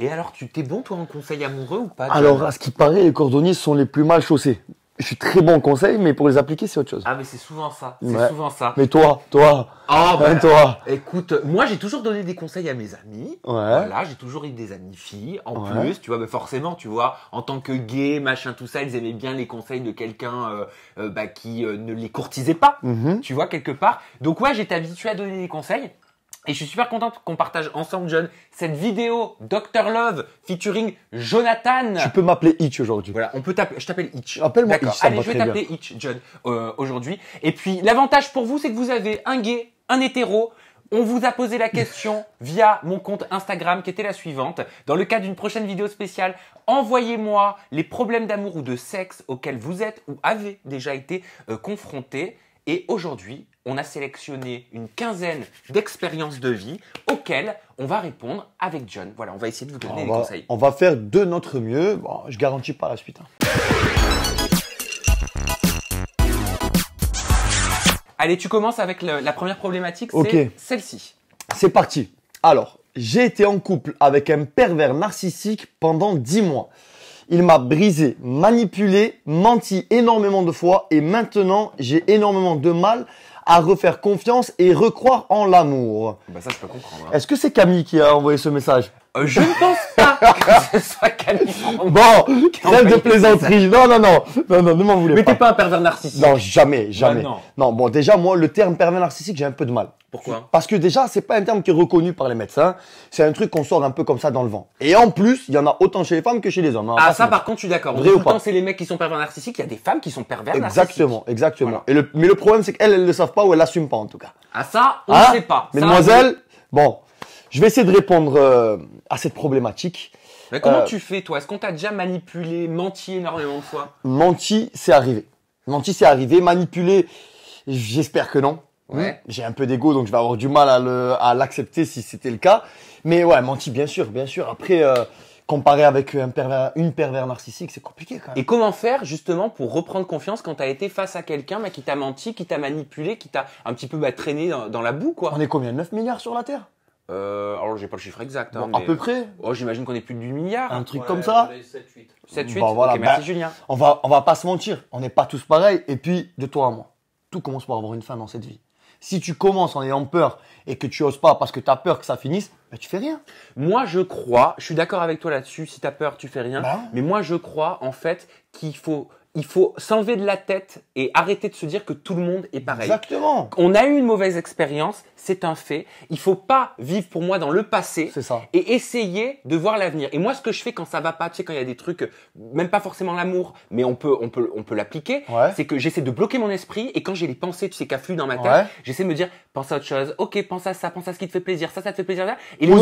Et alors, tu t'es bon, toi, en conseil amoureux ou pas Alors, à ce qui paraît, les cordonniers sont les plus mal chaussés. Je suis très bon en conseil, mais pour les appliquer, c'est autre chose. Ah, mais c'est souvent ça. C'est souvent ça. Mais toi, toi. Ah, ben, toi. Écoute, moi, j'ai toujours donné des conseils à mes amis. Ouais. Voilà, j'ai toujours eu des amis filles. En plus, tu vois, mais forcément, tu vois, en tant que gay, machin, tout ça, ils aimaient bien les conseils de quelqu'un euh, euh, bah, qui euh, ne les courtisait pas. Mhm. Tu vois, quelque part. Donc, ouais, j'étais habitué à donner des conseils. Et je suis super contente qu'on partage ensemble, John, cette vidéo Dr Love featuring Jonathan. Tu peux m'appeler Itch aujourd'hui. Voilà, on peut t'appeler. Je t'appelle Itch. Appelle-moi Itch, Allez, je vais t'appeler Itch, John, euh, aujourd'hui. Et puis l'avantage pour vous, c'est que vous avez un gay, un hétéro. On vous a posé la question via mon compte Instagram qui était la suivante. Dans le cadre d'une prochaine vidéo spéciale, envoyez-moi les problèmes d'amour ou de sexe auxquels vous êtes ou avez déjà été euh, confrontés. Et aujourd'hui, on a sélectionné une quinzaine d'expériences de vie auxquelles on va répondre avec John. Voilà, on va essayer de vous donner des conseils. On va faire de notre mieux. Bon, je garantis pas la suite. Hein. Allez, tu commences avec la première problématique, c'est celle-ci. C'est parti. Alors, j'ai été en couple avec un pervers narcissique pendant 10 mois. Il m'a brisé, manipulé, menti énormément de fois et maintenant j'ai énormément de mal à refaire confiance et recroire en l'amour. Bah, ça, je peux comprendre. Hein. Est-ce que c'est Camille qui a envoyé ce message euh, je ne pense pas que ce soit cannibale. Bon, trêve de plaisanterie. Non, non, non, non, ne m'en voulez pas. Mais t'es pas un pervers narcissique. Non, jamais, ah, jamais. non. bon, déjà, moi, le terme pervers narcissique, j'ai un peu de mal. Pourquoi Parce que déjà, c'est pas un terme qui est reconnu par les médecins. C'est un truc qu'on sort un peu comme ça dans le vent. Et en plus, il y en a autant chez les femmes que chez les hommes. Hein. ah, ça, par contre, je suis d'accord. Vrai ou pas c'est les mecs qui sont pervers narcissiques. Il y a des femmes qui sont pervers narcissiques. Exactement, exactement. mais le problème, c'est qu'elles, elles le savent pas ou elles l'assument pas, en tout cas. Ah, ça, on ne ah, sait pas. Mesdemoiselles, bon. Je vais essayer de répondre euh, à cette problématique. Mais comment euh, tu fais, toi Est-ce qu'on t'a déjà manipulé, menti énormément de fois Menti, c'est arrivé. Menti, c'est arrivé. Manipulé, j'espère que non. Hmm, ouais. J'ai un peu d'ego, donc je vais avoir du mal à l'accepter si c'était le cas. Mais ouais, menti, bien sûr, bien sûr. Après, euh, comparé avec un pervers, une pervers narcissique, c'est compliqué quand Et comment faire justement pour reprendre confiance quand t'as été face à quelqu'un bah, qui t'a menti, qui t'a manipulé, qui t'a un petit peu bah, traîné dans, dans, la boue, quoi On est combien 9 milliards sur la Terre euh, alors, j'ai pas le chiffre exact. Hein, à peu près oh, J'imagine qu'on est plus du milliard. Un truc comme ça 7-8. 7-8 Merci bah, Julien. On va, on va pas se mentir, on n'est pas tous pareils. Et puis, de toi à moi, tout commence par avoir une fin dans cette vie. Si tu commences en ayant peur et que tu oses pas parce que tu as peur que ça finisse, ben tu fais rien. Moi, je crois, je suis d'accord avec toi là-dessus, si tu as peur, tu fais rien. Bah mais moi, je crois en fait qu'il faut il faut s'enlever de la tête et arrêter de se dire que tout le monde est pareil. Exactement. On a eu une mauvaise expérience, c'est un fait. Il faut pas vivre pour moi dans le passé. Ça. Et essayer de voir l'avenir. Et moi, ce que je fais quand ça va pas, tu sais, quand il y a des trucs, même pas forcément l'amour, mais on peut, on peut, on peut l'appliquer. C'est que j'essaie de bloquer mon esprit et quand j'ai les pensées, tu sais, affluent dans ma tête, j'essaie de me dire, pense à autre chose. Ok, pense à ça, pense à ce qui te fait plaisir. Ça, ça te fait plaisir. Là. Et les,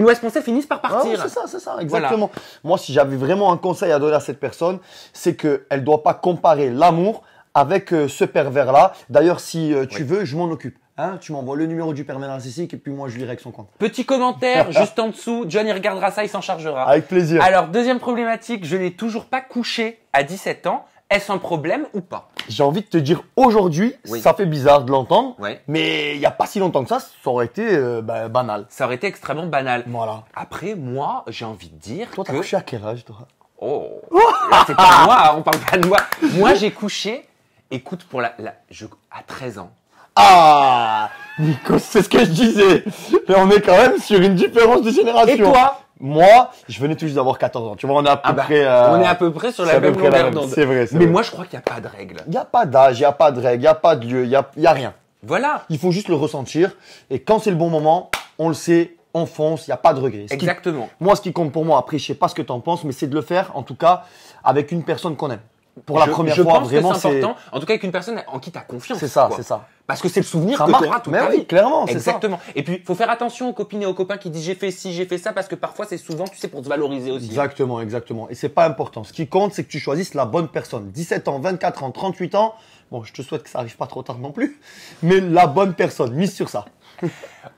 mauvaises pensées finissent par ah partir. c'est ça, c'est ça, exactement. Moi, si j'avais vraiment un conseil à donner à cette personne, c'est que dois pas comparer l'amour avec euh, ce pervers-là. D'ailleurs, si euh, tu veux, je m'en occupe. Hein. tu m'envoies le numéro du pervers narcissique et puis moi je lirai avec son compte. Petit commentaire juste en dessous, John il regardera ça, il s'en chargera. Avec plaisir. Alors deuxième problématique, je n'ai toujours pas couché à 17 ans. Est-ce un problème ou pas J'ai envie de te dire aujourd'hui, ça fait bizarre de l'entendre, mais il n'y a pas si longtemps que ça, ça aurait été euh, bah, banal. Ça aurait été extrêmement banal. Voilà. Après, moi, j'ai envie de dire toi, que... t'as couché à quel âge, toi Oh, oh. C'est pas moi, hein, on parle pas de moi. Moi, j'ai couché, écoute, pour la, la- je, à 13 ans. Ah Nico, c'est ce que je disais. Mais on est quand même sur une différence de génération. Et toi Moi, je venais tout juste d'avoir 14 ans. Tu vois, on est à ah peu bah, près. Euh, on est à peu près sur la même longueur d'onde. C'est vrai, Mais moi, je crois qu'il n'y a pas de règle. Il n'y a pas d'âge, il n'y a pas de règle, il n'y a pas de lieu, il n'y a, y a rien. Voilà. Il faut juste le ressentir. Et quand c'est le bon moment, on le sait, on il n'y a pas de regret. Exactement. moi, ce qui compte pour moi, après, je sais pas ce que tu en penses, mais c'est de le faire, en tout cas, avec une personne qu'on aime pour la première fois, vraiment, c'est important. En tout cas, avec une personne en qui tu as confiance. C'est ça, c'est ça. Parce que c'est le souvenir que tu auras toute oui, clairement, Exactement. Ça. Et puis, faut faire attention aux copines et aux copains qui disent j'ai fait ci, j'ai fait ça, parce que parfois, c'est souvent, tu sais, pour te valoriser aussi. Exactement, exactement. Et c'est pas important. Ce qui compte, c'est que tu choisisses la bonne personne. 17 ans, 24 ans, 38 ans. Bon, je te souhaite que ça arrive pas trop tard non plus. Mais la bonne personne, mise sur ça.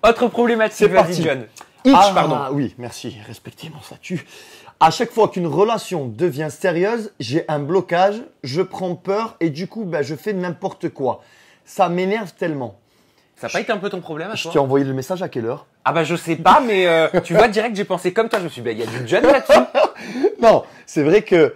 Autre problématique, c'est parti ah, pardon. Oui, merci. Respectez mon statut. À chaque fois qu'une relation devient sérieuse, j'ai un blocage, je prends peur et du coup, ben, je fais n'importe quoi. Ça m'énerve tellement. Ça n'a pas été un peu ton problème à Je t'ai envoyé le message à quelle heure Ah bah je sais pas, mais euh, tu vois direct j'ai pensé comme toi, je me suis dit, bah, il y a du jeune là-dessus. Non, c'est vrai que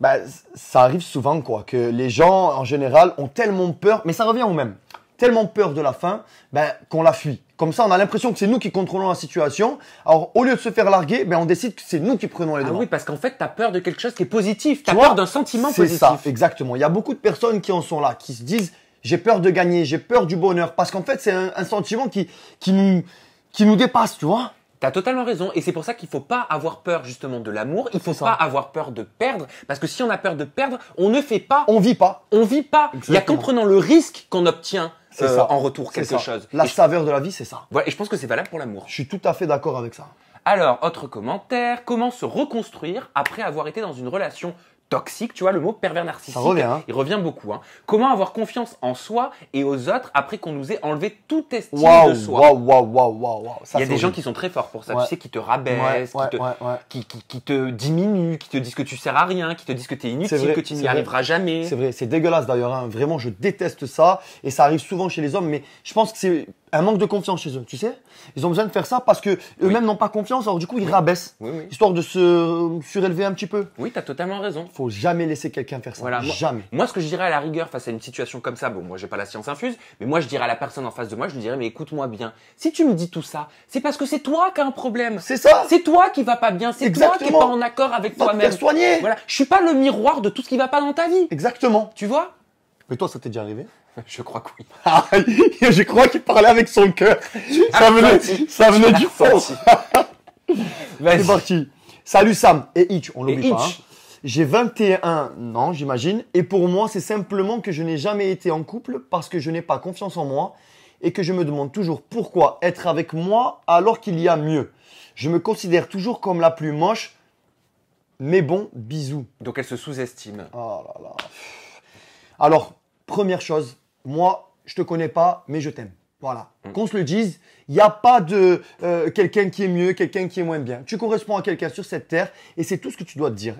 bah, ça arrive souvent quoi, que les gens en général ont tellement peur, mais ça revient au même, tellement peur de la fin, ben, qu'on la fuit. Comme ça, on a l'impression que c'est nous qui contrôlons la situation. Alors, au lieu de se faire larguer, ben, on décide que c'est nous qui prenons les ah devants. Ah oui, parce qu'en fait, tu as peur de quelque chose qui est positif. Tu as peur d'un sentiment positif. C'est ça, exactement. Il y a beaucoup de personnes qui en sont là, qui se disent, j'ai peur de gagner, j'ai peur du bonheur. Parce qu'en fait, c'est un, sentiment qui, nous, qui nous dépasse, tu vois. T'as totalement raison. Et c'est pour ça qu'il faut pas avoir peur, justement, de l'amour. Il faut pas avoir peur de perdre. Parce que si on a peur de perdre, on ne fait pas. On vit pas. On vit pas. Il y a comprenant le risque qu'on obtient c'est euh, ça. en retour quelque chose. La saveur de la vie, c'est ça. et je pense que c'est valable pour l'amour. Je suis tout à fait d'accord avec ça. Alors, autre commentaire, comment se reconstruire après avoir été dans une relation toxique, tu vois, le mot pervers narcissique, revient, hein. il revient beaucoup. Hein. Comment avoir confiance en soi et aux autres après qu'on nous ait enlevé toute estime de soi Waouh, waouh, waouh, waouh, waouh. Il y a des gens qui sont très forts pour ça, tu sais, qui te rabaissent, qui, te, qui, qui, te diminuent, qui te disent que tu sers à rien, qui te disent que tu es inutile, que tu n'y arriveras jamais. C'est vrai, c'est dégueulasse d'ailleurs, hein. vraiment, je déteste ça et ça arrive souvent chez les hommes, mais je pense que c'est un manque de confiance chez eux, tu sais. Ils ont besoin de faire ça parce que eux-mêmes n'ont pas confiance, alors du coup ils oui. rabaissent, histoire de se surélever un petit peu. Oui, t'as totalement raison. Faut jamais laisser quelqu'un faire ça. jamais. Moi, ce que je dirais à la rigueur face à une situation comme ça, bon, moi j'ai pas la science infuse, mais moi je dirais à la personne en face de moi, je lui dirais mais écoute-moi bien, si tu me dis tout ça, c'est parce que c'est toi qui as un problème. C'est ça. C'est toi qui va pas bien, c'est toi qui est pas en accord avec toi-même. soigner. Voilà, je suis pas le miroir de tout ce qui va pas dans ta vie. Exactement. Tu vois Mais toi, ça t'est déjà arrivé Je crois que ah, je crois qu'il parlait avec son cœur. Ça ah, venait, ça du fond. C'est parti. Salut Sam et Itch, on l'oublie pas. Hein. J'ai 21 ans, j'imagine, et pour moi, c'est simplement que je n'ai jamais été en couple parce que je n'ai pas confiance en moi et que je me demande toujours pourquoi être avec moi alors qu'il y a mieux. Je me considère toujours comme la plus moche, mais bon, bisous. Donc elle se sous-estime. Ah alors, première chose, moi, je te connais pas, mais je t'aime. Voilà. Mmh. Qu'on se le dise, il n'y a pas de euh, quelqu'un qui est mieux, quelqu'un qui est moins bien. Tu corresponds à quelqu'un sur cette terre et c'est tout ce que tu dois te dire.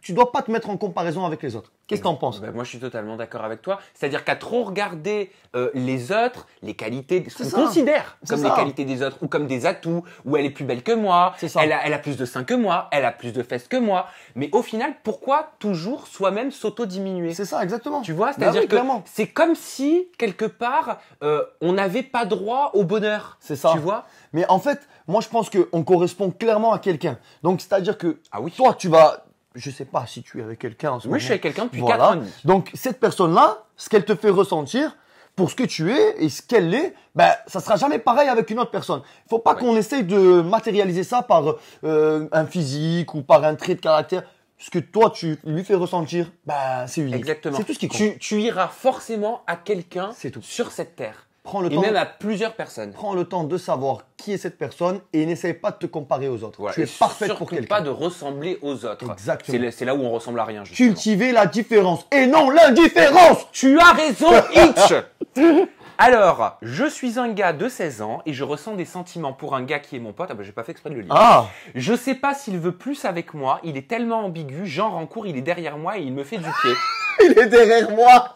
Tu ne dois pas te mettre en comparaison avec les autres. Qu'est-ce que tu en penses ben, Moi, je suis totalement d'accord avec toi. C'est-à-dire qu'à trop regarder euh, les autres, les qualités, ce qu'on considère comme les qualités des autres ou comme des atouts, où elle est plus belle que moi, elle a, plus de seins que moi, elle a plus de fesses que moi. Mais au final, pourquoi toujours soi-même s'auto-diminuer C'est ça, exactement. Tu vois, bah c'est-à-dire que c'est comme si, quelque part, euh, on n'avait pas droit au bonheur. C'est ça. Tu vois Mais en fait, moi je pense qu'on correspond clairement à quelqu'un. Donc c'est-à-dire que ah toi tu vas je sais pas si tu es avec quelqu'un en je suis avec quelqu'un depuis 4 ans. Donc cette personne-là, ce qu'elle te fait ressentir pour ce que tu es et ce qu'elle est, ben ça sera jamais pareil avec une autre personne. Il faut pas qu'on essaye de matérialiser ça par euh, un physique ou par un trait de caractère ce que toi tu lui fais ressentir, Ben c'est unique. Exactement. C'est tout ce qui compte. Tu, tu iras forcément à quelqu'un sur cette terre. Prends le et même à plusieurs personnes. Prends le temps de savoir qui est cette personne et n'essaye pas de te comparer aux autres. Tu es parfaite pour quelqu'un. pas de ressembler aux autres. Exactement. C'est là où on ressemble à rien. Justement. Cultiver la différence et non l'indifférence. Tu as raison, Hitch. Alors, je suis un gars de 16 ans et je ressens des sentiments pour un gars qui est mon pote. Ah bah j'ai pas fait exprès de le lire. Ah. Je sais pas s'il veut plus avec moi. Il est tellement ambigu. Genre en cours, il est derrière moi et il me fait du pied. il est derrière moi.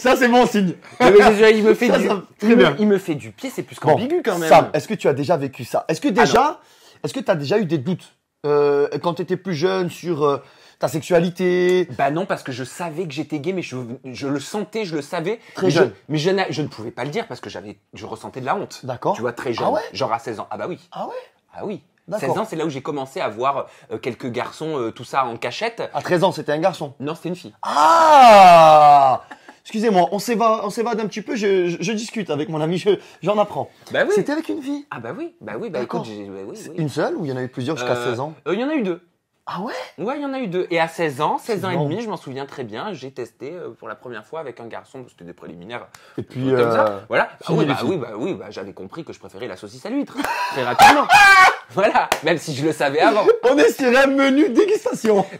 Ça, c'est mon signe. il me fait du, il, fait du pied, c'est plus qu'ambigu quand même. Sam, est-ce que tu as déjà vécu ça Est-ce que déjà, est-ce que tu as déjà eu des doutes euh, quand tu étais plus jeune sur euh, ta sexualité Bah non, parce que je savais que j'étais gay, mais je, le sentais, je le savais. Très jeune. mais je, je, ne pouvais pas le dire parce que j'avais, je ressentais de la honte. D'accord. Tu vois, très jeune, ah genre à 16 ans. Ah bah oui. Ah ouais Ah oui. 16 ans, c'est là où j'ai commencé à voir euh, quelques garçons, tout ça en cachette. À 13 ans, c'était un garçon Non, c'était une fille. Ah Excusez-moi, on s'évade, on un petit peu. Je, discute avec mon ami, je, j'en apprends. Bah c'était avec une fille. Ah bah oui, bah oui, bah écoute, bah oui, oui. Une seule ou il y en a eu plusieurs jusqu'à 16 euh, ans euh, Il y en a eu deux. Ah ouais Ouais, il y en a eu deux. Et à 16 ans, 16 ans et demi, je m'en souviens très bien, j'ai testé euh, pour la première fois avec un garçon, c'était des préliminaires. Et puis, comme ça. Voilà. Ah bah oui, bah, oui, bah oui, j'avais compris que je préférais la saucisse à l'huître très rapidement. voilà, même si je le savais avant. on est sur un menu dégustation.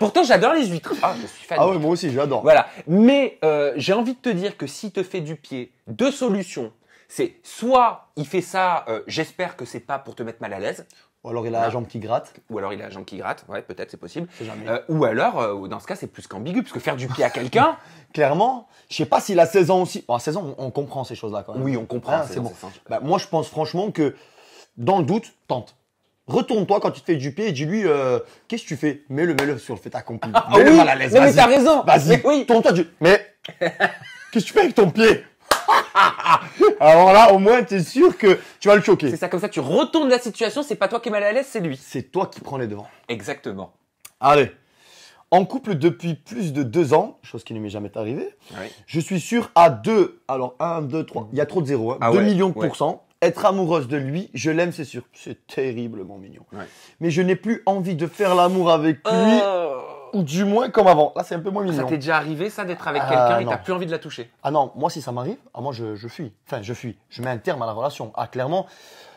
Pourtant, j'adore les huîtres. Ah, je suis fan. Ah oui, moi aussi, j'adore. Voilà. Mais euh, j'ai envie de te dire que si te fait du pied, deux solutions. C'est soit il fait ça, euh, j'espère que c'est pas pour te mettre mal à l'aise. Ou alors il a la jambe qui gratte. Ou alors il a la jambe qui gratte, ouais, peut-être, c'est possible. Jamais. Euh, ou alors, euh, dans ce cas, c'est plus qu'ambigu, parce que faire du pied à quelqu'un. Clairement, je sais pas s'il a 16 ans aussi. Bon, à 16 ans, on comprend ces choses-là quand même. Oui, on comprend. Hein, c'est bon. Bah, moi, je pense franchement que, dans le doute, tente. Retourne-toi quand tu te fais du pied et dis-lui euh, qu'est-ce que tu fais Mets-le, mets-le sur le fait accompli. Ah, oui, mal Mais, mais t'as raison. Vas-y. Oui. Tourne-toi. Mais qu'est-ce que tu fais avec ton pied Alors là, au moins, t'es sûr que tu vas le choquer. C'est ça, comme ça, tu retournes la situation. C'est pas toi qui es mal à l'aise, c'est lui. C'est toi qui prends les devants. Exactement. Allez. En couple depuis plus de deux ans, chose qui ne m'est jamais arrivée. Je suis sûr à deux. Alors, un, deux, trois. Il y a trop de zéro. Hein, ah deux millions de pourcents être amoureuse de lui, je l'aime, c'est sûr. C'est terriblement mignon. Mais je n'ai plus envie de faire l'amour avec lui. Oh. Ou du moins comme avant. Là, c'est un peu moins mignon. Ça t'est déjà arrivé, ça, d'être avec ah, quelqu'un et t'as plus envie de la toucher Ah non, moi, si ça m'arrive, ah, moi, je, je, fuis. Enfin, je fuis. Je mets un terme à la relation. Ah, clairement,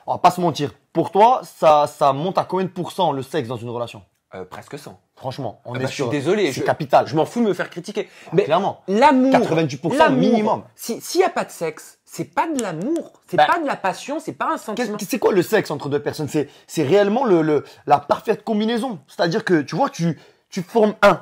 on va pas se mentir. Pour toi, ça, ça monte à combien de pourcents le sexe dans une relation euh, presque 100. Franchement, on ah est sûr. Bah, suis désolé, c'est capital. Je m'en fous de me faire critiquer. mais clairement, l'amour, 98% minimum. S'il n'y a pas de sexe, c'est pas de l'amour, c'est bah, pas de la passion, c'est pas un sentiment. C'est quoi le sexe entre deux personnes C'est c'est réellement le, la parfaite combinaison. C'est-à-dire que tu vois, tu tu formes un.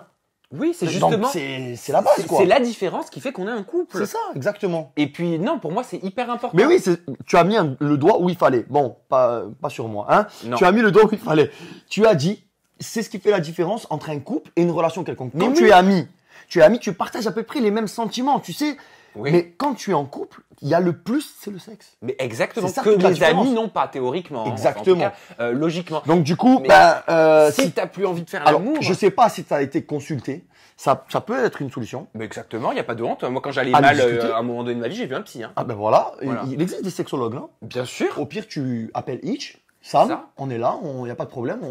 Oui, c'est justement. C'est la base quoi. C'est la différence qui fait qu'on est un couple. C'est ça, exactement. Et puis non, pour moi c'est hyper important. Mais oui, tu as mis le doigt où il fallait. Bon, pas pas sur moi, hein. Tu as mis le doigt où il fallait. Tu as dit, c'est ce qui fait la différence entre un couple et une relation quelconque. non Quand tu es ami, tu es ami, tu partages à peu près les mêmes sentiments. Tu sais, mais quand tu es en couple, il y a le plus, c'est le sexe. Mais exactement. Ça, que les amis n'ont pas théoriquement. Exactement. Euh, logiquement. Donc du coup, bah, euh, si, t'as plus envie de faire l'amour, je sais pas si t'as été consulté. Ça, ça peut être une solution. Mais exactement, il n'y a pas de honte. Moi, quand j'allais mal euh, à un moment donné de ma vie, j'ai vu un psy. Hein. Ah ben voilà. Il, existe des sexologues. Hein. Bien sûr. Au pire, tu appelles Hitch ça. on est là, il n'y a pas de problème,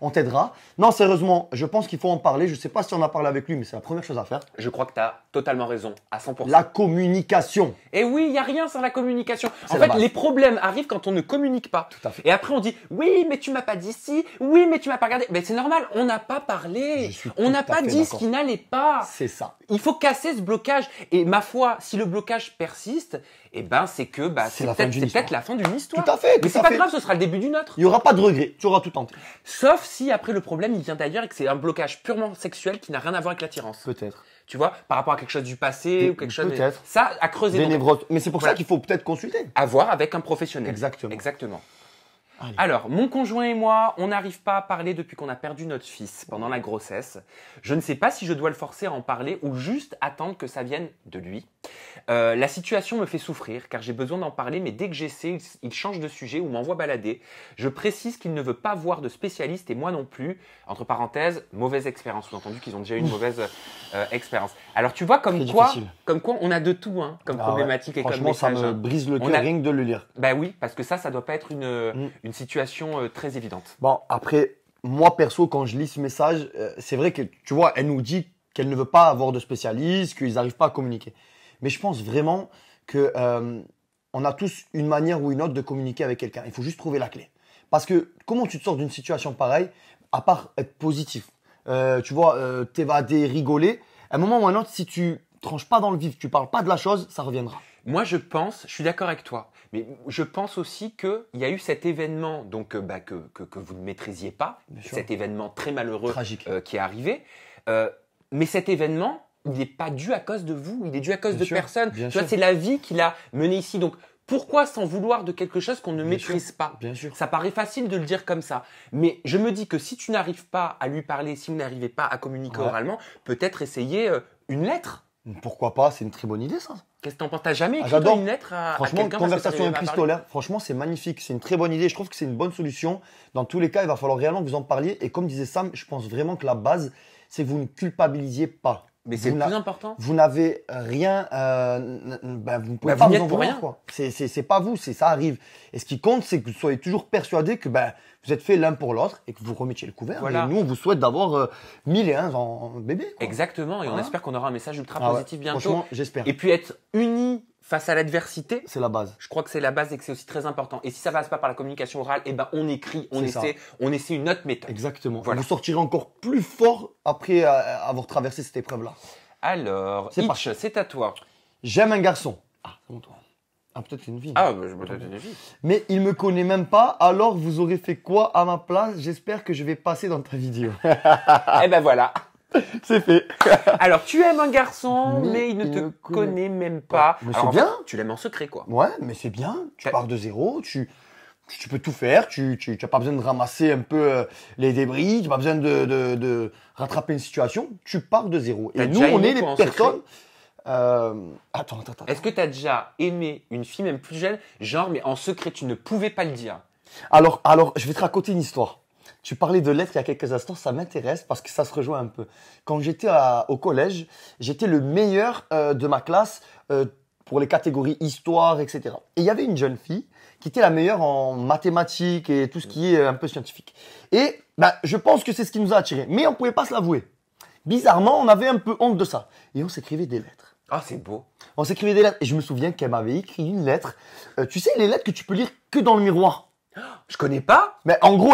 on, t'aidera. Non, sérieusement, je pense qu'il faut en parler. Je ne sais pas si on a parlé avec lui, mais c'est la première chose à faire. Je crois que tu as totalement raison, à 100%. La communication. Et oui, il n'y a rien sans la communication. En fait, les problèmes arrivent quand on ne communique pas. Tout à fait. Et après, on dit oui, mais tu m'as pas dit si, oui, mais tu m'as pas regardé. Mais c'est normal, on n'a pas parlé, on n'a pas dit ce qui n'allait pas. C'est ça. Il faut casser ce blocage. Et ma foi, si le blocage persiste, eh ben, c'est que bah, c'est peut-être la fin d'une histoire. Tout à fait. mais c'est pas grave, ce sera le début d'une il n'y aura pas de regret, tu auras tout tenté. Sauf si après le problème il vient d'ailleurs et que c'est un blocage purement sexuel qui n'a rien à voir avec l'attirance. Peut-être. Tu vois, par rapport à quelque chose du passé ou quelque chose. Peut-être. Ça, a creusé... Des névroses. Mais c'est pour ça qu'il faut peut-être consulter. Avoir avec un professionnel. Exactement. Exactement. Alors, mon conjoint et moi, on n'arrive pas à parler depuis qu'on a perdu notre fils pendant la grossesse. Je ne sais pas si je dois le forcer à en parler ou juste attendre que ça vienne de lui. Euh, la situation me fait souffrir car j'ai besoin d'en parler, mais dès que j'essaie, il change de sujet ou m'envoie balader. Je précise qu'il ne veut pas voir de spécialiste et moi non plus. Entre parenthèses, mauvaise expérience. Sous-entendu qu'ils ont déjà eu une mauvaise euh, expérience. Alors tu vois comme quoi, comme quoi on a de tout, hein, comme ah problématique et comme message. Franchement, ça me brise le cœur rien de le lire. Bah oui, parce que ça, ça doit pas être une mm situation euh, très évidente. Bon, après, moi perso, quand je lis ce message, euh, c'est vrai que, tu vois, elle nous dit qu'elle ne veut pas avoir de spécialiste, qu'ils n'arrivent pas à communiquer. Mais je pense vraiment que euh, on a tous une manière ou une autre de communiquer avec quelqu'un. Il faut juste trouver la clé. Parce que comment tu te sors d'une situation pareille, à part être positif Tu vois, t'évader, rigoler. À un moment ou un autre, si tu tranches pas dans le vif, tu parles pas de la chose, ça reviendra. Moi, je pense, je suis d'accord avec toi. Mais je pense aussi qu'il y a eu cet événement donc, euh, bah, que, vous ne maîtrisiez pas, cet événement très malheureux euh, qui est arrivé. Euh, mais cet événement, il n'est pas dû à cause de vous, il est dû à cause de personne. c'est la vie qui l'a mené ici. Donc, pourquoi s'en vouloir de quelque chose qu'on ne maîtrise pas Ça paraît facile de le dire comme ça. Mais je me dis que si tu n'arrives pas à lui parler, si vous n'arrivez pas à communiquer oralement, peut-être essayer une lettre. Pourquoi pas C'est une très bonne idée, ça. Qu'est-ce que t'en penses T'as jamais ah, écrit une lettre à Franchement, conversation épistolaire, franchement, c'est magnifique. C'est une très bonne idée. Je trouve que c'est une bonne solution. Dans tous les cas, il va falloir réellement que vous en parliez. Et comme disait Sam, je pense vraiment que la base, c'est que vous ne culpabilisiez pas. Mais c'est le plus important. Vous n'avez rien, euh, ben vous pouvez bah, pas vous, rien. quoi. C'est pas vous, c'est ça arrive. Et ce qui compte, c'est que vous soyez toujours persuadé que ben vous êtes fait l'un pour l'autre et que vous remettiez le couvert. Voilà. Et nous, on vous souhaite d'avoir euh, mille et un en bébé. Exactement. Et on espère qu'on aura un message ultra ah positif bientôt. Franchement, j'espère. Et puis être unis face à l'adversité. C'est la base. Je crois que c'est la base et que c'est aussi très important. Et si ça passe pas par la communication orale, eh ben on écrit, on essaie, on essaie une autre méthode. Exactement. Voilà. Vous sortirez encore plus fort après euh, avoir traversé cette épreuve-là. Alors, c'est c'est à toi. J'aime un garçon. Ah, c'est toi. Ah, peut-être une vie. Ah, peut-être bah, une vie. Mais il me connaît même pas, alors vous aurez fait quoi à ma place J'espère que je vais passer dans ta vidéo. eh ben voilà. C'est fait. Alors, tu aimes un garçon, mais, il ne te connaît, même pas. Mais c'est bien. Tu l'aimes en secret, quoi. Ouais, mais c'est bien. Tu pars de zéro, tu, tu peux tout faire, tu n'as pas besoin de ramasser un peu euh, les débris, tu n'as pas besoin de, de, rattraper une situation, tu pars de zéro. Et nous, on est les personnes... Euh, attends, attends, attends. Est-ce que tu as déjà aimé une fille, même plus jeune, genre, mais en secret, tu ne pouvais pas le dire Alors, alors je vais te raconter une histoire. Tu parlais de lettres il y a quelques instants, ça m'intéresse parce que ça se rejoint un peu. Quand j'étais au collège, j'étais le meilleur euh, de ma classe euh, pour les catégories histoire, etc. Et il y avait une jeune fille qui était la meilleure en mathématiques et tout ce qui est un peu scientifique. Et ben, je pense que c'est ce qui nous a attirés. Mais on ne pouvait pas se l'avouer. Bizarrement, on avait un peu honte de ça. Et on s'écrivait des lettres. Ah, c'est beau. On s'écrivait des lettres. Et je me souviens qu'elle m'avait écrit une lettre. Euh, tu sais, les lettres que tu peux lire que dans le miroir. Je connais pas, mais en gros,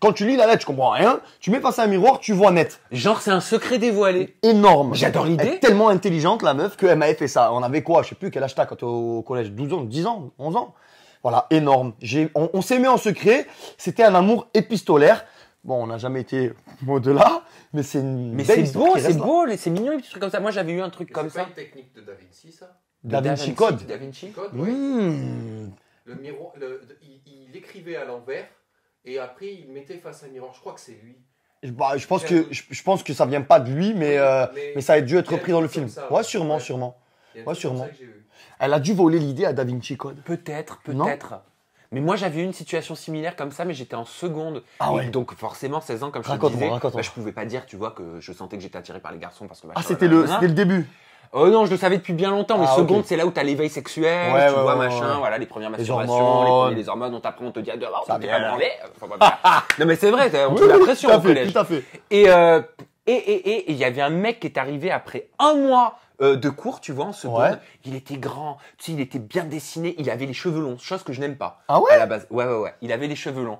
quand tu lis la lettre, tu comprends rien. Tu mets face à un miroir, tu vois net. Genre, c'est un secret dévoilé. Énorme. J'adore l'idée. tellement intelligente, la meuf, qu'elle m'avait fait ça. On avait quoi Je sais plus quel âge t'as quand au collège 12 ans, 10 ans, 11 ans. Voilà, énorme. On, s'est mis en secret. C'était un amour épistolaire. Bon, on n'a jamais été au-delà, mais c'est une Mais c'est beau, c'est beau, c'est mignon les petits trucs comme ça. Moi, j'avais eu un truc comme ça. C'est une technique de Da Vinci, ça Da Vinci Code. Code, hmm. oui il, écrivait à l'envers et après il mettait face à un miroir. Je crois que c'est lui. Je, bah, pense que je, pense que ça vient pas de lui, mais euh, mais, ça a dû être repris dans le film. Ça, ouais, sûrement, sûrement. sûrement. Elle a dû voler l'idée à Da Vinci Code. Peut-être, peut-être. Mais moi, j'avais une situation similaire comme ça, mais j'étais en seconde. Ah donc forcément, 16 ans, comme je te disais, bah, je pouvais pas dire, tu vois, que je sentais que j'étais attiré par les garçons parce que. ah, c'était le début. Oh non, je le savais depuis bien longtemps, mais secondes, ah, seconde, c'est là où t'as l'éveil sexuel, tu vois, machin, voilà, les premières masturbations, les, hormones. les hormones, on te dit, ah, t'es pas non, mais c'est vrai, t'as- on la pression au collège. Et euh, et et et il y avait un mec qui est arrivé après un mois euh, de cours, tu vois, en seconde. Il était grand, tu sais, il était bien dessiné, il avait les cheveux longs, chose que je n'aime pas. Ah ouais À la base, ouais ouais ouais, il avait les cheveux longs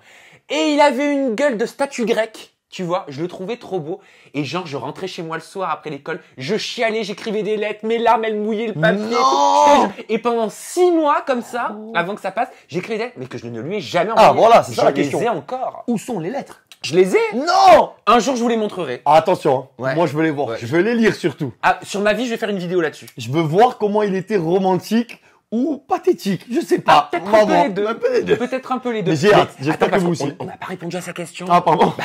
et il avait une gueule de statue grecque. Tu vois, je le trouvais trop beau. Et genre, je rentrais chez moi le soir après l'école, je chialais, j'écrivais des lettres, mes larmes, elles mouillaient le papier. Non et pendant six mois, comme ça, oh. avant que ça passe, j'écrivais des lettres, mais que je ne lui ai jamais envoyé. Ah voilà, c'est ça la question. Je les ai encore. Où sont les lettres je les ai Non Un jour, je vous les montrerai. Ah, attention, hein. moi je veux les voir. Je veux les lire surtout. Ah, sur ma vie, je vais faire une vidéo là-dessus. Je veux voir comment il était romantique ou pathétique, je sais pas. Ah, peut-être un peu les deux. Peut-être un peu les deux. J'ai hâte, j'espère que vous aussi. On n'a pas répondu à sa question. Ah, pardon. Bah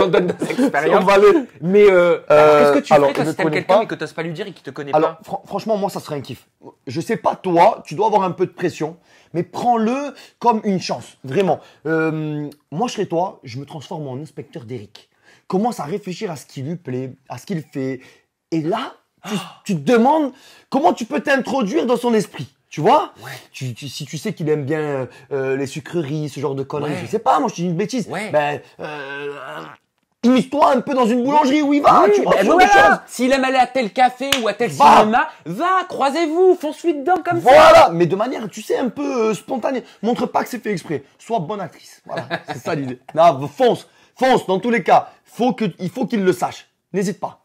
on donne Mais euh, euh, qu'est-ce que tu alors, ferais si quelqu'un et que pas lui dire et qu'il te connaît alors, pas franchement, moi, ça serait un kiff. Je sais pas toi, tu dois avoir un peu de pression, mais prends-le comme une chance, vraiment. Euh, moi, je serais toi, je me transforme en inspecteur d'Eric. Commence à réfléchir à ce qui lui plaît, à ce qu'il fait. Et là, tu ah. te demandes comment tu peux t'introduire dans son esprit. Tu vois Si tu sais qu'il aime bien euh, les sucreries, ce genre de conneries, je sais pas, moi je dis une bêtise. Ouais. Ben, euh, toi un peu dans une boulangerie où il va. Oui, tu ben, S'il aime aller à tel café ou à tel cinéma, va, croisez-vous, fonce-lui dedans comme ça. Voilà, mais de manière, tu sais, un peu euh, spontanée. Montre pas que c'est fait exprès. Sois bonne actrice. Voilà, c'est ça l'idée. Fonce, fonce, dans tous les cas. Faut que, il faut qu'il le sache. N'hésite pas.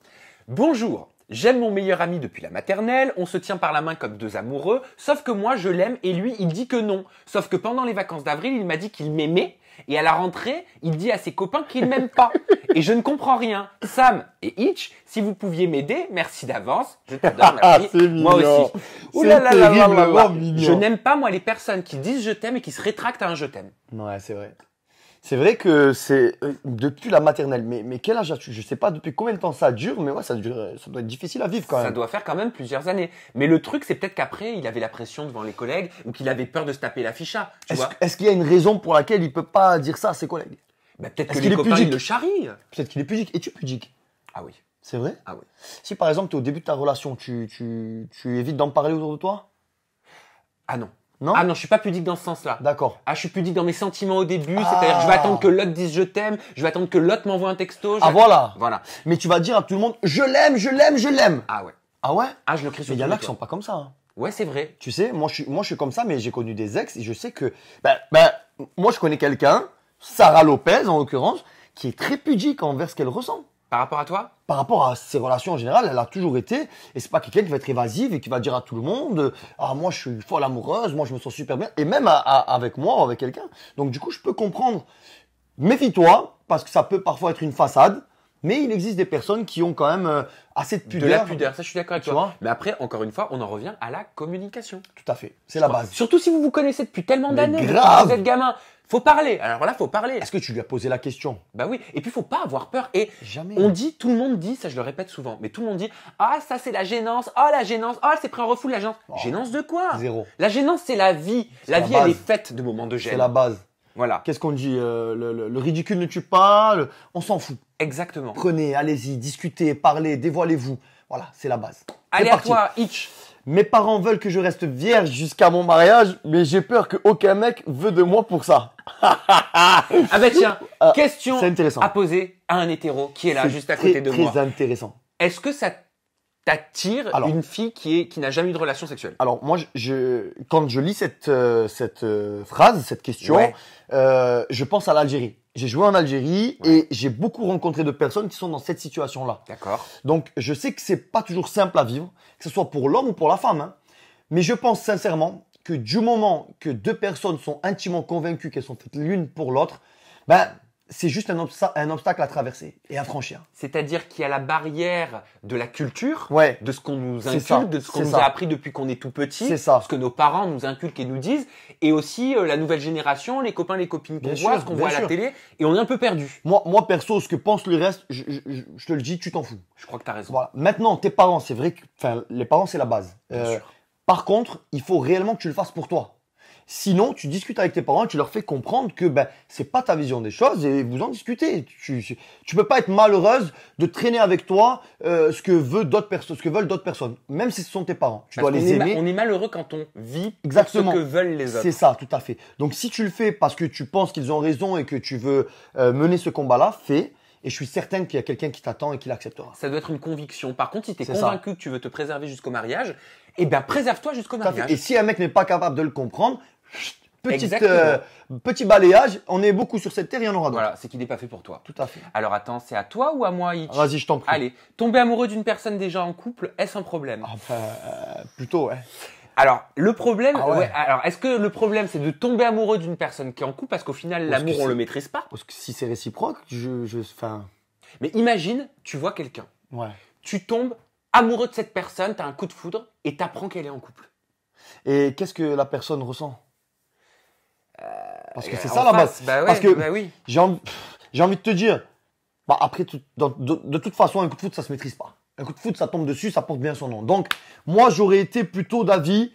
Bonjour, J'aime mon meilleur ami depuis la maternelle, on se tient par la main comme deux amoureux, sauf que moi je l'aime et lui il dit que non. Sauf que pendant les vacances d'avril, il m'a dit qu'il m'aimait et à la rentrée, il dit à ses copains qu'il m'aime pas. Et je ne comprends rien. Sam et Itch, si vous pouviez m'aider, merci d'avance. Je t'adore, ah, moi aussi. là là là là Je n'aime pas moi les personnes qui disent je t'aime et qui se rétractent à un je t'aime. Ouais, c'est vrai. C'est vrai que c'est euh, depuis la maternelle, mais, mais quel âge as-tu Je sais pas depuis combien de temps ça dure, mais ouais, ça, dure, euh, ça doit être difficile à vivre quand même. Ça doit faire quand même plusieurs années. Mais le truc, c'est peut-être qu'après, il avait la pression devant les collègues ou qu'il avait peur de se taper l'afficha. Est-ce qu'il y a une raison pour laquelle il peut pas dire ça à ses collègues bah, Peut-être que les est copains, le Peut-être qu'il est pudique. et tu pudique Ah oui. C'est vrai Ah oui. Si par exemple, tu au début de ta relation, tu, tu évites d'en parler autour de toi Ah non ah non, je suis pas pudique dans ce sens-là. D'accord. Ah, je suis pudique dans mes sentiments au début, ah. c'est-à-dire je vais attendre que l'autre dise je t'aime, je vais attendre que l'autre m'envoie un texto. Ah voilà. Voilà. Mais tu vas dire à tout le monde je l'aime, je l'aime, je l'aime. Ah ouais. Ah ouais Ah je le crie sur Mais il y en a qui sont pas comme ça. Hein. Ouais, c'est vrai. Tu sais, moi je suis moi je suis comme ça mais j'ai connu des ex et je sais que ben ben moi je connais quelqu'un, Sarah Lopez en l'occurrence, qui est très pudique envers ce qu'elle ressent. Par rapport à toi Par rapport à ses relations en général, elle a toujours été. Et c'est pas quelqu'un qui va être évasive et qui va dire à tout le monde Ah, moi, je suis folle amoureuse, moi, je me sens super bien. Et même avec moi ou avec quelqu'un. Donc, du coup, je peux comprendre. Méfie-toi, parce que ça peut parfois être une façade. Mais il existe des personnes qui ont quand même euh, assez de pudeur. De la pudeur, ça je suis d'accord avec toi. mais après, encore une fois, on en revient à la communication. Tout à fait, c'est la base. Surtout si vous vous connaissez depuis tellement d'années, vous êtes gamin. Faut parler. Alors là, faut parler. Est-ce que tu lui as posé la question Bah oui. Et puis, faut pas avoir peur. Et Jamais. on dit, tout le monde dit, ça je le répète souvent, mais tout le monde dit, ah ça c'est la gênance, oh la gênance, oh c'est pris en refoule la gênance. Oh. Gênance de quoi Zéro. La gênance c'est la vie. La, vie elle est faite de moments de gêne. C'est la base. Voilà. Qu'est-ce qu'on dit euh, le, ridicule ne tue pas. On s'en fout. Exactement. Prenez, allez-y, discutez, parlez, dévoilez-vous. Voilà, c'est la base. Allez à toi, Itch. Mes parents veulent que je reste vierge jusqu'à mon mariage, mais j'ai peur qu'aucun aucun mec veut de moi pour ça. ah ben tiens, ah, question à poser à un hétéro qui est là juste à côté de moi. Très intéressant. Est-ce que ça t'attires une fille qui est qui n'a jamais eu de relation sexuelle Alors moi, je, quand je lis cette euh, cette euh, phrase, cette question, euh, je pense à l'Algérie. J'ai joué en Algérie et j'ai beaucoup rencontré de personnes qui sont dans cette situation-là. D'accord. Donc je sais que c'est pas toujours simple à vivre, que ce soit pour l'homme ou pour la femme. Hein. Mais je pense sincèrement que du moment que deux personnes sont intimement convaincues qu'elles sont faites l'une pour l'autre, ben c'est juste un, obstacle à traverser et à franchir. C'est-à-dire qu'il y a la barrière de la culture, de ce qu'on nous inculque, de ce qu'on nous a appris depuis qu'on est tout petit, ce que nos parents nous inculquent et nous disent, et aussi euh, la nouvelle génération, les copains, les copines qu'on voit, ce qu'on voit à la télé, et on est un peu perdu. Moi, moi perso, ce que pense le reste, je, te le dis, tu t'en fous. Je crois que tu as raison. Maintenant, tes parents, c'est vrai que les parents, c'est la base. Euh, par contre, il faut réellement que tu le fasses pour toi. Sinon, tu discutes avec tes parents, tu leur fais comprendre que ben c'est pas ta vision des choses et vous en discutez. Tu tu peux pas être malheureuse de traîner avec toi euh, ce que veut d'autres personnes, ce que veulent d'autres personnes, même si ce sont tes parents. Tu dois les aimer. on est malheureux quand on vit exactement ce que veulent les autres. C'est ça, tout à fait. Donc si tu le fais parce que tu penses qu'ils ont raison et que tu veux euh, mener ce combat-là, fais. Et je suis certaine qu'il y a quelqu'un qui t'attend et qui l'acceptera. Ça doit être une conviction. Par contre, si tu es convaincu que tu veux te préserver jusqu'au mariage, eh bien préserve-toi jusqu'au mariage. Et si un mec n'est pas capable de le comprendre, euh, petit balayage, on est beaucoup sur cette terre, il y en aura d'autres. Voilà, c'est qu'il n'est pas fait pour toi. Tout à fait. Alors attends, c'est à toi ou à moi, Hitch Vas-y, je t'en prie. Allez, tomber amoureux d'une personne déjà en couple, est-ce un problème ah, bah, Enfin, euh, plutôt, ouais. Alors, le problème, ah ouais. alors est-ce que le problème c'est de tomber amoureux d'une personne qui est en couple parce qu'au final l'amour on le maîtrise pas Parce que si c'est réciproque, je, je, Mais imagine, tu vois quelqu'un, ouais. tu tombes amoureux de cette personne, t'as un coup de foudre et t'apprends qu'elle est en couple. Et qu'est-ce que la personne ressent euh, Parce que c'est ça la base. Bah Parce que bah j'ai envie, de te dire, bah, après, de, toute façon, un coup de foot, ça se maîtrise pas. Un coup de foot, ça tombe dessus, ça porte bien son nom. Donc, moi, j'aurais été plutôt d'avis,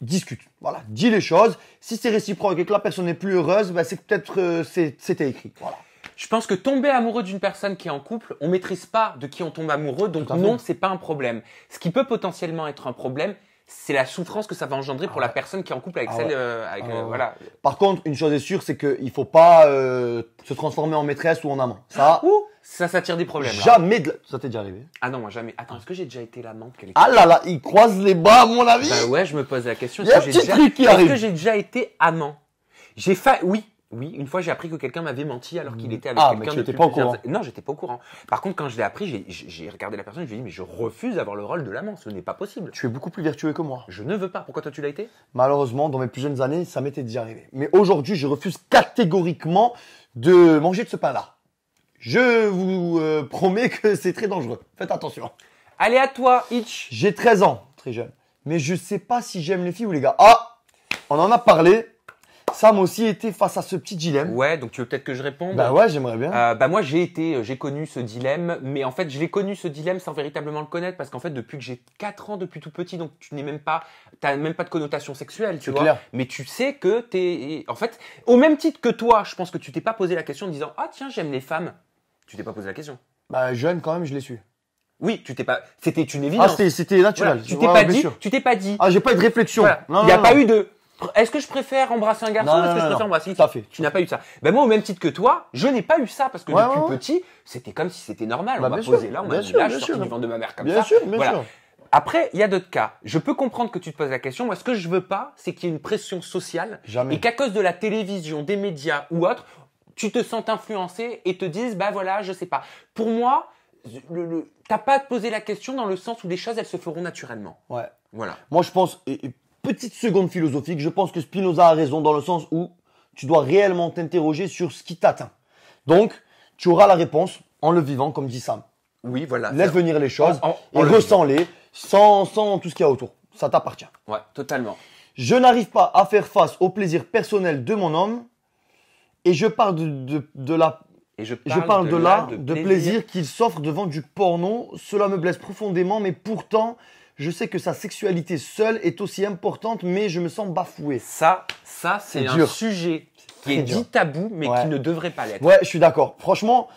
discute. Voilà, dis les choses. Si c'est réciproque et que la personne n'est plus heureuse, c'est peut-être euh, c'était écrit. Voilà. Je pense que tomber amoureux d'une personne qui est en couple, on maîtrise pas de qui on tombe amoureux, donc non, c'est pas un problème. Ce qui peut potentiellement être un problème, c'est la souffrance que ça va engendrer pour la ah personne qui est en couple avec ah euh, ah euh, voilà. Par contre, une chose est sûre, c'est qu'il faut pas euh, se transformer en maîtresse ou en amant. Ça, ça, s'attire des problèmes. Jamais. Ça t'est déjà arrivé Ah non, moi jamais. Attends, est-ce que j'ai déjà été l'amant Ah là là, il croisent les bas à mon avis. Bah ouais, je me pose la question. Est-ce que j'ai déjà... été amant J'ai fait oui, oui, une fois j'ai appris que quelqu'un m'avait menti alors qu'il mmh. était avec ah, quelqu'un mais tu pas au courant. Non, j'étais pas au courant. Par contre, quand je l'ai appris, j'ai- regardé la personne, je lui ai dit mais je refuse d'avoir le rôle de l'amant, ce n'est pas possible. Tu es beaucoup plus vertueux que moi. Je ne veux pas. Pourquoi toi tu l'as été Malheureusement, dans mes plus jeunes années, ça m'était déjà arrivé. Mais aujourd'hui, je refuse catégoriquement de manger de ce pain-là. Je vous euh, promets que c'est très dangereux. Faites attention. Allez à toi, Itch. J'ai 13 ans, très jeune. Mais je sais pas si j'aime les filles ou les gars. Ah On en a parlé ça m'a aussi été face à ce petit dilemme. Ouais, donc tu veux peut-être que je réponde Bah ouais, j'aimerais bien. Euh, bah moi j'ai été, euh, j'ai connu ce dilemme, mais en fait je l'ai connu ce dilemme sans véritablement le connaître parce qu'en fait depuis que j'ai 4 ans, depuis tout petit, donc tu n'es même pas, t'as même pas de connotation sexuelle, tu vois. Clair. Mais tu sais que t'es, en fait, au même titre que toi, je pense que tu t'es pas posé la question en disant ah tiens j'aime les femmes. Tu t'es pas posé la question. Bah jeune quand même, je l'ai su. Oui, tu t'es pas, c'était une ah, évidence. Ah c'était naturel. tu t'es pas dit, tu t'es pas dit. Ah j'ai pas eu de réflexion. Il n'y a pas eu de est-ce que je préfère embrasser un garçon ou est-ce que je préfère embrasser une fille fait. Tu n'as pas eu ça. Ben moi, au même titre que toi, je n'ai pas eu ça parce que depuis petit, c'était comme si c'était normal. on bah, m'a posé là, on m'a dit là, je suis de ma mère comme bien Sûr, bien sûr. Après, il y a d'autres cas. Je peux comprendre que tu te poses la question. Moi, ce que je veux pas, c'est qu'il y ait une pression sociale Jamais. et qu'à cause de la télévision, des médias ou autres, tu te sens influencé et te disent, bah voilà, je sais pas. Pour moi, tu n'as t'as pas à te poser la question dans le sens où les choses, elles se feront naturellement. Ouais. Voilà. Moi, je pense, Petite seconde philosophique, je pense que Spinoza a raison dans le sens où tu dois réellement t'interroger sur ce qui t'atteint. Donc, tu auras la réponse en le vivant, comme dit Sam. Oui, voilà. Laisse venir les choses et ressens-les sans, tout ce qu'il y a autour. Ça t'appartient. Ouais, totalement. Je n'arrive pas à faire face au plaisir personnel de mon homme et je parle de, là je parle, de, là de plaisir, plaisir qu'il s'offre devant du porno. Cela me blesse profondément, mais pourtant, je sais que sa sexualité seule est aussi importante, mais je me sens bafoué. Ça, ça, c'est un sujet qui est dit tabou, mais qui ne devrait pas l'être. Ouais, je suis d'accord. Franchement,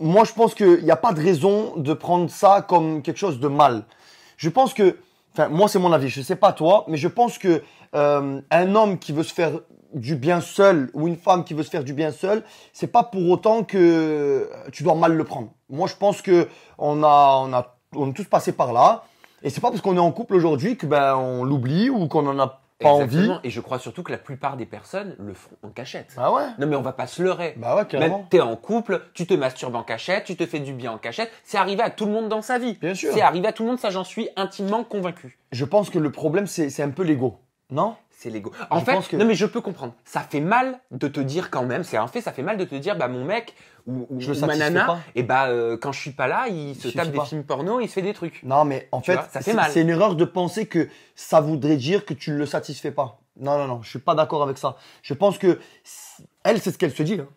moi, je pense qu'il n'y a pas de raison de prendre ça comme quelque chose de mal. Je pense que, enfin, moi, c'est mon avis. Je sais pas toi, mais je pense que euh, un homme qui veut se faire du bien seul ou une femme qui veut se faire du bien seul, c'est pas pour autant que tu dois mal le prendre. Moi, je pense que on a, on a, on est tous passé par là. Et c'est pas parce qu'on est en couple aujourd'hui que ben on l'oublie ou qu'on en a pas Exactement. envie. Et je crois surtout que la plupart des personnes le font en cachette. Ah ouais Non mais on va pas se leurrer. Bah ouais, carrément. Tu t'es en couple, tu te masturbes en cachette, tu te fais du bien en cachette. C'est arrivé à tout le monde dans sa vie. Bien sûr. C'est arrivé à tout le monde, ça j'en suis intimement convaincu. Je pense que le problème c'est c'est un peu l'ego, non c'est l'ego. En fait, non mais je peux comprendre. Ça fait mal de te dire quand même, c'est un fait, ça fait mal de te dire bah mon mec ou, je ou ma pas. et eh bah euh, quand je suis pas là, il, se tape des films porno, il se fait des trucs. Non mais en fait, ça fait C'est une erreur de penser que ça voudrait dire que tu ne le satisfais pas. Non non non, je suis pas d'accord avec ça. Je pense que elle c'est ce qu'elle se dit. Hein.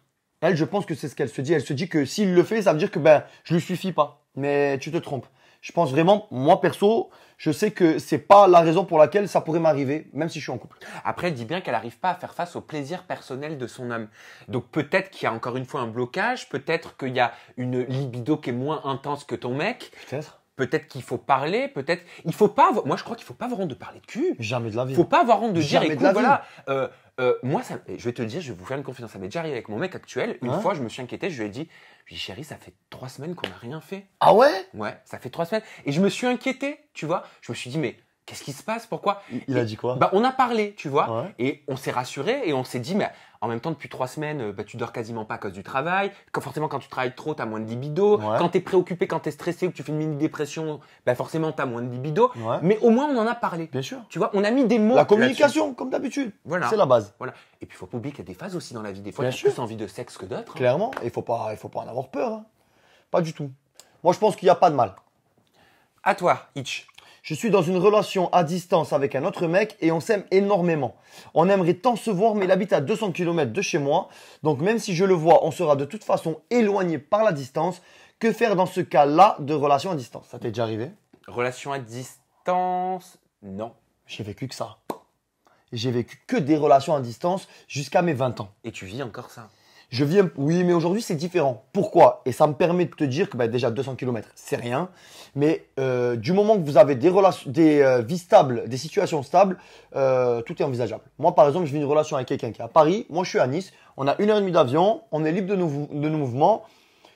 Elle, je pense que c'est ce qu'elle se dit. Elle se dit que s'il le fait, ça veut dire que ben je lui suffis pas. Mais tu te trompes. Je pense vraiment, moi perso, je sais que c'est pas la raison pour laquelle ça pourrait m'arriver, même si je suis en couple. Après, elle dit bien qu'elle n'arrive pas à faire face au plaisir personnel de son âme. Donc peut-être qu'il y a encore une fois un blocage, peut-être qu'il y a une libido qui est moins intense que ton mec. Peut-être. Peut-être qu'il faut parler, peut-être. Il faut pas. Moi, je crois qu'il faut pas avoir honte de parler de cul. Jamais de la vie. Il Faut pas avoir honte de dire. de voilà, euh, euh, moi, je vais te dire, je vais vous faire une confidence. Ça m'est déjà arrivé avec mon mec actuel. Une fois, je me suis inquiété, je lui ai dit, je chérie, ça fait trois semaines qu'on n'a rien fait. Ah ouais Ouais, ça fait trois semaines. Et je me suis inquiété, tu vois. Je me suis dit, mais qu'est-ce qui se passe Pourquoi Il a dit quoi Bah, on a parlé, tu vois. Et on s'est rassuré et on s'est dit, mais en même temps, depuis trois semaines, euh, bah, tu dors quasiment pas à cause du travail. forcément, quand tu travailles trop, tu as moins de libido. Quand tu es préoccupé, quand tu es stressé ou que tu fais une mini-dépression, bah, forcément, tu as moins de libido. Mais au moins, on en a parlé. Bien sûr. Tu vois, on a mis des mots. La communication, comme d'habitude. Voilà. C'est la base. Voilà. Et puis, il faut pas oublier qu'il y a des phases aussi dans la vie. Des fois, tu as plus envie de sexe que d'autres. Hein. Clairement. Il faut pas, il faut pas en avoir peur. Hein. Pas du tout. Moi, je pense qu'il n'y a pas de mal. À toi, Itch je suis dans une relation à distance avec un autre mec et on s'aime énormément. On aimerait tant se voir, mais il habite à 200 km de chez moi. Donc même si je le vois, on sera de toute façon éloigné par la distance. Que faire dans ce cas-là de relation à distance Ça t'est déjà arrivé Relation à distance Non. J'ai vécu que ça. J'ai vécu que des relations à distance jusqu'à mes 20 ans. Et tu vis encore ça je viens, oui, mais aujourd'hui c'est différent. Pourquoi Et ça me permet de te dire que ben, déjà 200 km, c'est rien. Mais euh, du moment que vous avez des, relations, des euh, vies stables, des situations stables, euh, tout est envisageable. Moi, par exemple, je vis une relation avec quelqu'un qui est à Paris. Moi, je suis à Nice. On a une heure et demie d'avion. On est libre de nos, de nos mouvements.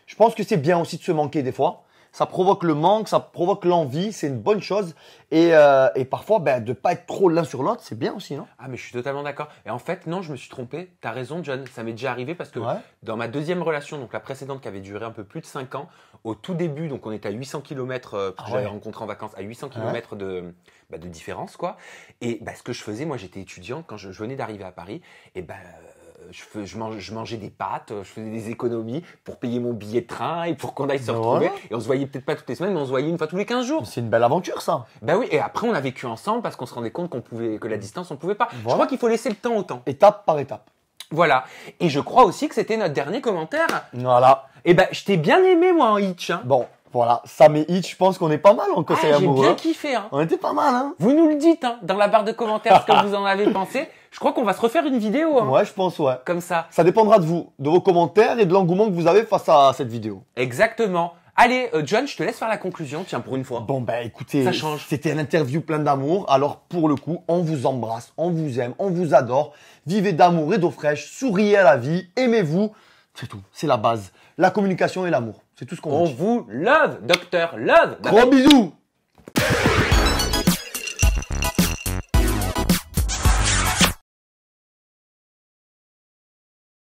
Je pense que c'est bien aussi de se manquer des fois ça provoque le manque, ça provoque l'envie, c'est une bonne chose. Et, euh, et parfois, ben, de pas être trop l'un sur l'autre, c'est bien aussi, non Ah, mais je suis totalement d'accord. Et en fait, non, je me suis trompé. T'as raison, John. Ça m'est déjà arrivé parce que dans ma deuxième relation, donc la précédente qui avait duré un peu plus de 5 ans, au tout début, donc on était à 800 km, euh, ah j'avais rencontré en vacances, à 800 ah km de, bah, de différence, quoi. Et bah, ce que je faisais, moi, j'étais étudiant quand je, venais d'arriver à Paris. Et ben. Euh, je, mangeais, des pâtes, euh, je faisais des économies pour payer mon billet de train et pour qu'on aille se retrouver. Et on se voyait peut-être pas toutes les semaines, mais on se voyait une fois tous les 15 jours. C'est une belle aventure, ça. Ben oui, et après on a vécu ensemble parce qu'on se rendait compte qu'on pouvait, que la distance on pouvait pas. Je crois qu'il faut laisser le temps au temps. Étape par étape. Voilà. Et je crois aussi que c'était notre dernier commentaire. Voilà. Et eh ben, je t'ai bien aimé, moi, en Hitch. Hein. Bon, voilà, ça mais Hitch, je pense qu'on est pas mal en conseil ah, J'ai bien hein. kiffé. Hein. On était pas mal. Vous nous le dites dans la barre de commentaires ce que vous en avez pensé. Je crois qu'on va se refaire une vidéo. Hein. ouais, je pense, ouais. Comme ça. Ça dépendra de vous, de vos commentaires et de l'engouement que vous avez face à cette vidéo. Exactement. Allez, euh, John, je te laisse faire la conclusion, tiens, pour une fois. Bon, ben, écoutez, ça change. C'était un interview plein d'amour. Alors, pour le coup, on vous embrasse, on vous aime, on vous adore. Vivez d'amour et d'eau fraîche, souriez à la vie, aimez-vous. C'est tout, c'est la base. La communication et l'amour, c'est tout ce qu'on On, on vous love, docteur, love. Gros bisous